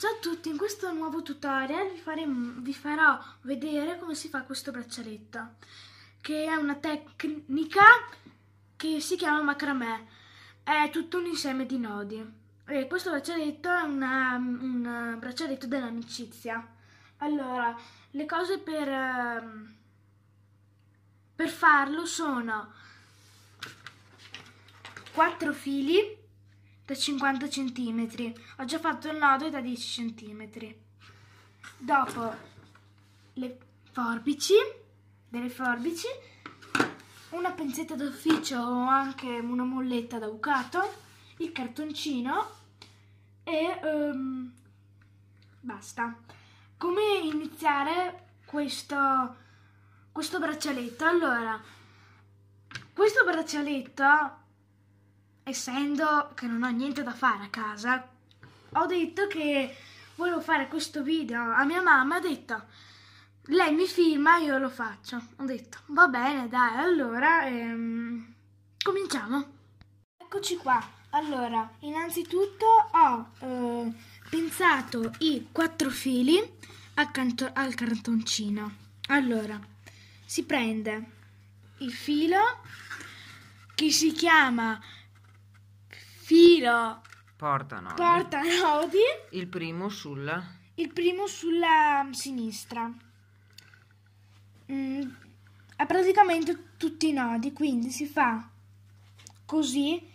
Ciao a tutti, in questo nuovo tutorial vi, faremo, vi farò vedere come si fa questo braccialetto che è una tecnica che si chiama macramè è tutto un insieme di nodi e questo braccialetto è una, un eh, braccialetto dell'amicizia allora, le cose per, ehm, per farlo sono 4 fili da 50 cm. Ho già fatto il nodo da 10 cm. Dopo le forbici, delle forbici, una pinzetta d'ufficio o anche una molletta da bucato, il cartoncino e um, basta. Come iniziare questo, questo braccialetto? Allora, questo braccialetto essendo che non ho niente da fare a casa, ho detto che volevo fare questo video a mia mamma, ha detto lei mi filma, io lo faccio. Ho detto va bene, dai, allora ehm, cominciamo. Eccoci qua. Allora, innanzitutto ho eh, pensato i quattro fili accanto al cartoncino. Allora, si prende il filo che si chiama filo portanodi, portanodi il primo sulla il primo sulla sinistra mm, praticamente tutti i nodi quindi si fa così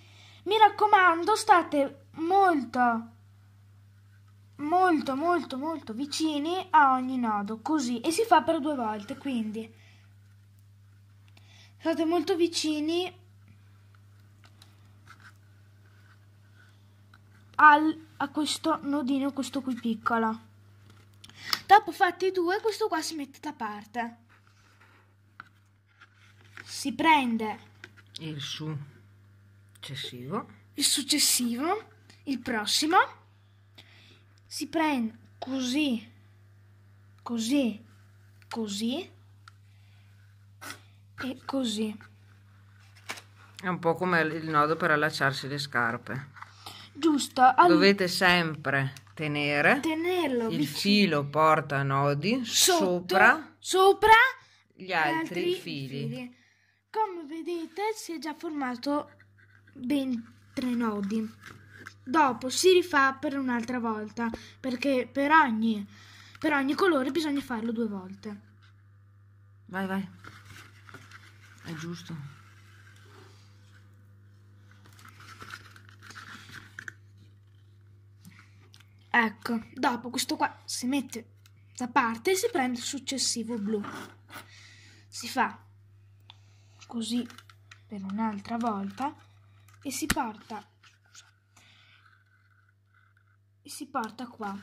mi raccomando state molto molto molto molto vicini a ogni nodo così e si fa per due volte quindi state molto vicini al, a questo nodino, questo qui piccolo. Dopo fatti due, questo qua si mette da parte. Si prende il successivo, il successivo, il prossimo. Si prende così, così, così e così. È un po' come il nodo per allacciarsi le scarpe. Giusto. All... Dovete sempre tenere Tenerlo il vicino. filo portanodi Sotto, sopra, sopra gli altri, altri fili. fili. Come vedete si è già formato ben tre nodi. Dopo si rifà per un'altra volta, perché per ogni, per ogni colore bisogna farlo due volte. Vai, vai. È giusto. Ecco, dopo questo qua si mette da parte e si prende il successivo blu. Si fa così per un'altra volta e si porta e si porta qua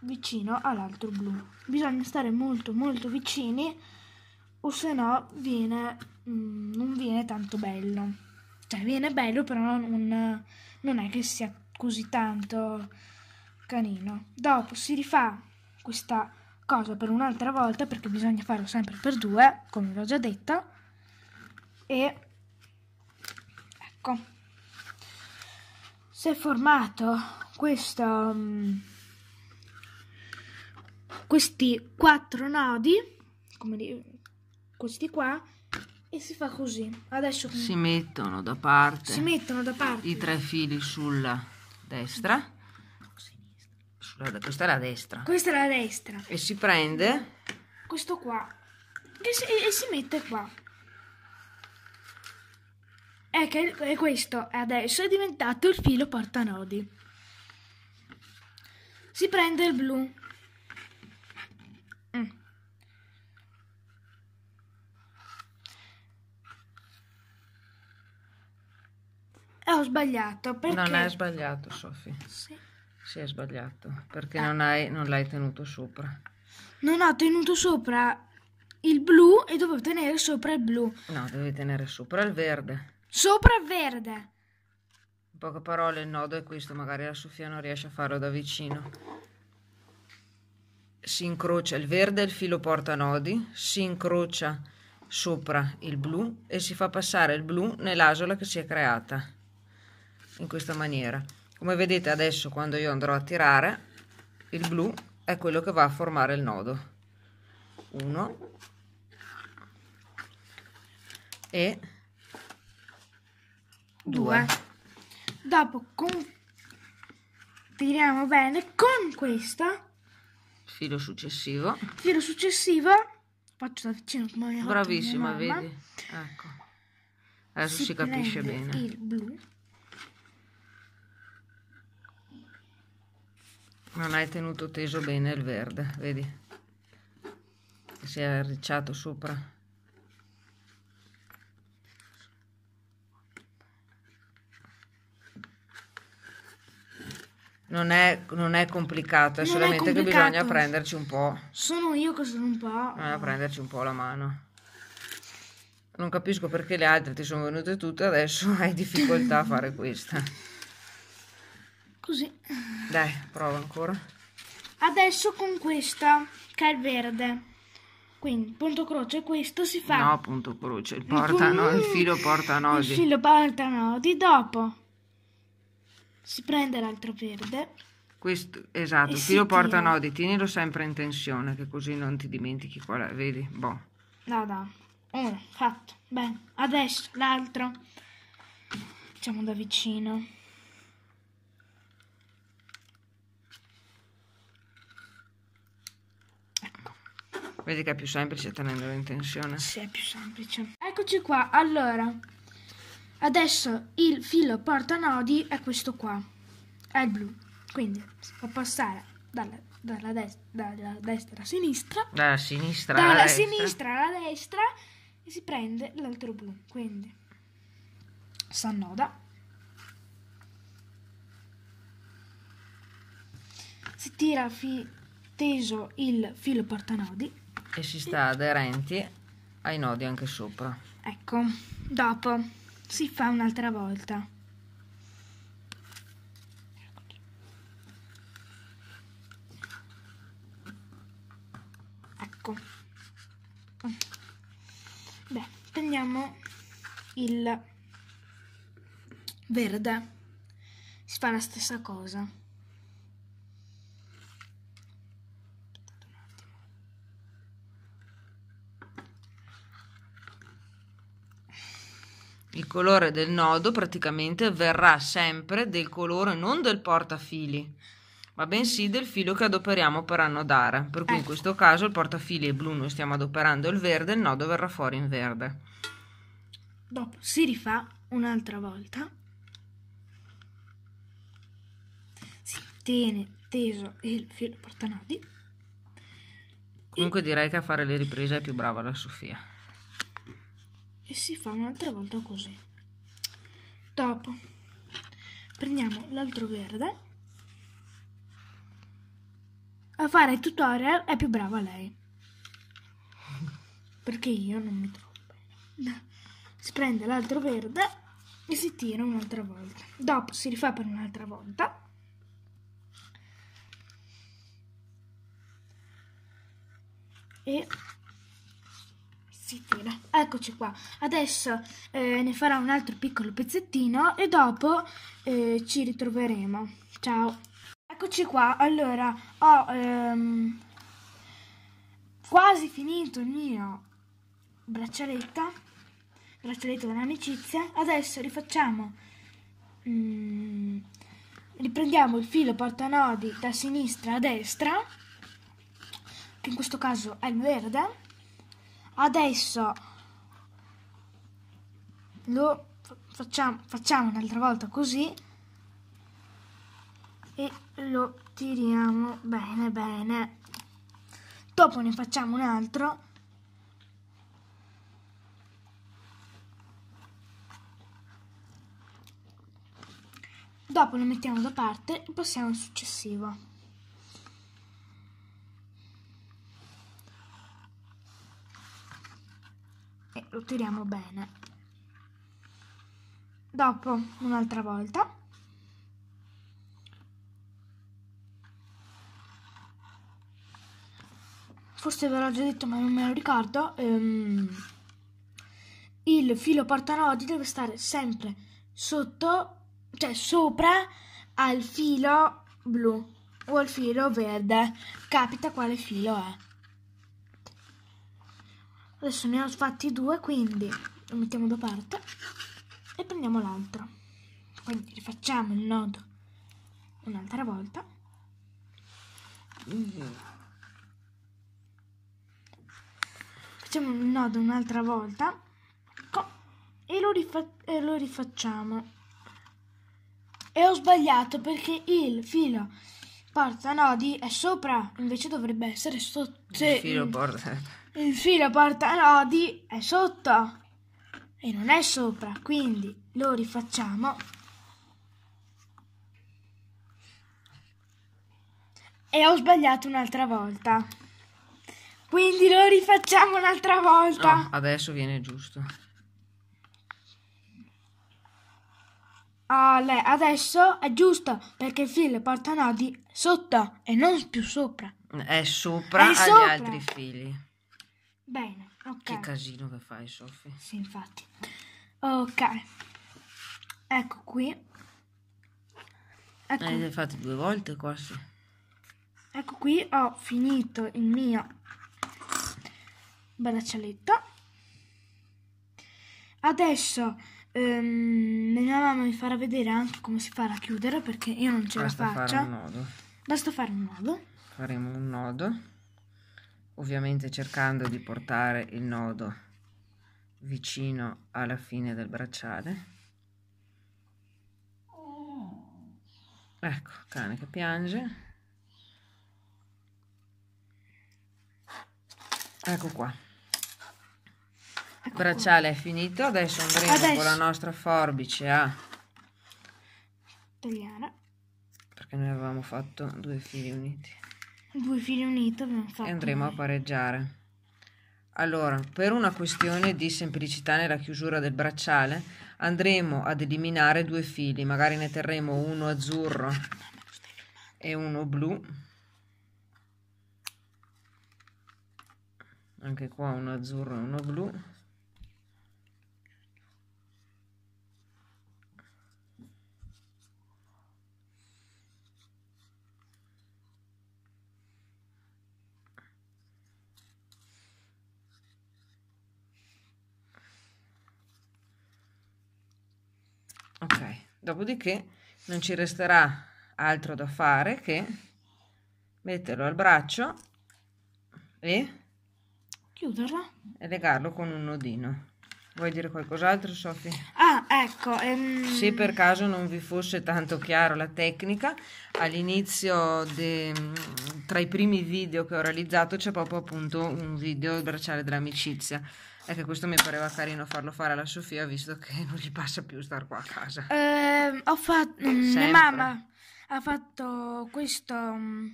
vicino all'altro blu. Bisogna stare molto molto vicini o se no viene mh, mm, non viene tanto bello. Cioè viene bello però non, non è che sia così tanto canino. Dopo si rifà questa cosa per un'altra volta perché bisogna farlo sempre per due, come vi ho già detto. E ecco, si è formato questo, um, questi quattro nodi, come di, questi qua, e si fa così. Adesso si mettono da parte, si mettono da parte i tre fili sulla destra Guarda, questa è la destra. Questa è la destra. E si prende... Questo qua. E si, e si mette qua. E che questo adesso è diventato il filo portanodi. Si prende il blu. Mm. Eh, ho sbagliato perché... Non è sbagliato, Sofì. Sì. Si è sbagliato perché eh. non, hai, non l'hai tenuto sopra. Non ho tenuto sopra il blu e dovevo tenere sopra il blu. No, devi tenere sopra il verde. Sopra il verde. In poche parole, il nodo è questo, magari la Sofia non riesce a farlo da vicino. Si incrocia il verde, il filo porta nodi, si incrocia sopra il blu e si fa passare il blu nell'asola che si è creata in questa maniera come vedete adesso quando io andrò a tirare il blu è quello che va a formare il nodo 1 e 2 dopo con... tiriamo bene con questa filo successivo filo successivo faccio da vicino bravissima vedi ecco adesso si, si capisce bene il blu non hai tenuto teso bene il verde vedi si è arricciato sopra Non è, non è, complicato, è non solamente è complicato. che bisogna prenderci un po'. Sono io che sono un po'. Bisogna prenderci un po' la mano. Non capisco perché le altre ti sono venute tutte, adesso hai difficoltà a fare questa. Dai, prova ancora. Adesso con questa, che è il verde. Quindi, punto croce, questo si fa... No, punto croce, il, mm. portanodi, il filo portanodi. Il filo porta nodi, dopo si prende l'altro verde. Questo, esatto, il filo porta nodi, tienilo sempre in tensione, che così non ti dimentichi qual è, vedi? Boh. No, no. Uno, mm, fatto. Bene, adesso l'altro. Facciamo da vicino. Vedi che è più semplice tenendolo in tensione. Sì, è più semplice. Eccoci qua, allora. Adesso il filo portanodi è questo qua. È il blu. Quindi si può passare dalla, dalla, des dalla destra alla sinistra. Dalla sinistra alla dalla destra. sinistra alla destra. E si prende l'altro blu. Quindi s'annoda. Si tira teso il filo portanodi e si sta aderenti ai nodi anche sopra. Ecco, dopo si fa un'altra volta. Ecco. Beh, prendiamo il verde. Si fa la stessa cosa. colore del nodo praticamente verrà sempre del colore non del portafili, ma bensì del filo che adoperiamo per annodare. Per cui in ecco. questo caso il portafili è blu, noi stiamo adoperando il verde, il nodo verrà fuori in verde. Dopo si rifà un'altra volta. Si tiene teso il filo portanodi. Comunque direi che a fare le riprese è più brava la Sofia e si fa un'altra volta così dopo prendiamo l'altro verde a fare il tutorial è più brava lei perché io non mi trovo bene si prende l'altro verde e si tira un'altra volta dopo si rifà per un'altra volta e pezzettino. Eccoci qua. Adesso eh, ne farò un altro piccolo pezzettino e dopo eh, ci ritroveremo. Ciao. Eccoci qua. Allora, ho ehm, quasi finito il mio braccialetto, braccialetto dell'amicizia. Adesso rifacciamo... Mm, riprendiamo il filo portanodi da sinistra a destra che in questo caso è il verde adesso lo facciamo, facciamo un'altra volta così e lo tiriamo bene bene dopo ne facciamo un altro dopo lo mettiamo da parte e passiamo al successivo lo tiriamo bene dopo un'altra volta forse ve l'ho già detto ma non me lo ricordo ehm, il filo portanodi deve stare sempre sotto cioè sopra al filo blu o al filo verde capita quale filo è adesso ne ho fatti due quindi lo mettiamo da parte e prendiamo l'altro quindi rifacciamo il nodo un'altra volta facciamo il nodo un'altra volta e lo, e lo rifacciamo e ho sbagliato perché il filo Porta, nodi è sopra. Invece dovrebbe essere sotto. Il filo porta. Il filo porta, nodi è sotto. E non è sopra, quindi lo rifacciamo. E ho sbagliato un'altra volta. Quindi lo rifacciamo un'altra volta. No, adesso viene giusto. Ale, adesso è giusto perché il filo porta portanodi sotto e non più sopra. È sopra è agli sopra. altri fili. Bene, ok. Che casino che fai, Sofì. Sì, infatti. Ok. Ecco qui. Ecco. Eh, fatto due volte quasi. Ecco qui ho finito il mio braccialetto. Adesso ehm, mia mamma mi farà vedere anche come si fa a chiudere perché io non ce Basta la faccio. Fare un nodo. Basta fare un nodo. Faremo un nodo, ovviamente cercando di portare il nodo vicino alla fine del bracciale. Ecco, cane che piange. Ecco qua. Il bracciale è finito, adesso andremo adesso. con la nostra forbice a ah. tagliare. Perché noi avevamo fatto due fili uniti. Due fili uniti abbiamo fatto. E andremo a pareggiare. Allora, per una questione di semplicità nella chiusura del bracciale, andremo ad eliminare due fili, magari ne terremo uno azzurro e uno blu. Anche qua uno azzurro e uno blu. Dopodiché non ci resterà altro da fare che metterlo al braccio e chiuderlo e legarlo con un nodino. Vuoi dire qualcos'altro, Sofì? Ah, Ecco, ehm... se per caso non vi fosse tanto chiaro la tecnica, all'inizio de, tra i primi video che ho realizzato c'è proprio appunto un video il bracciale dell'amicizia. È che questo mi pareva carino farlo fare alla Sofia visto che non gli passa più star qua a casa. Eh, ho fatto mm, mia mamma ha fatto questo mm,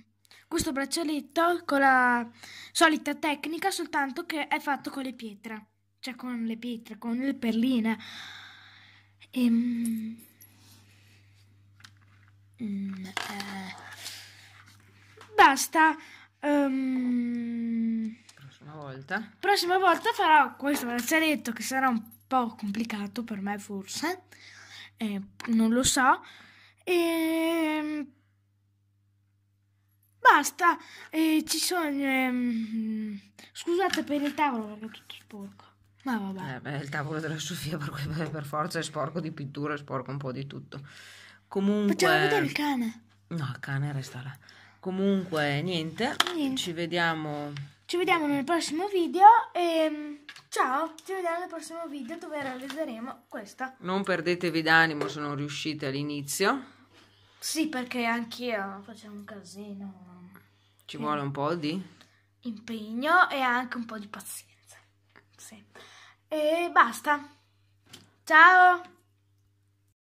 questo braccialetto con la solita tecnica soltanto che è fatto con le pietre, cioè con le pietre, con le perline. Ehm, mm, eh, basta. Um, prossima volta. Prossima volta farò questo braccialetto che sarà un po' complicato per me forse. Eh, non lo so. Ehm, basta. Eh, ci sono... Ehm, scusate per il tavolo perché è tutto sporco. Ma vabbè. Eh beh, il tavolo della Sofia per, per, forza è sporco di pittura, è sporco un po' di tutto. Comunque... Facciamo vedere il cane. No, il cane resta là. Comunque, niente. niente. Ci vediamo. Ci vediamo nel prossimo video e mm, ciao, ci vediamo nel prossimo video dove realizzeremo questa. Non perdetevi d'animo se non riuscite all'inizio. Sì, perché anch'io facevo un casino. Ci e... vuole un po' di impegno e anche un po' di pazienza. Sì. E basta. Ciao!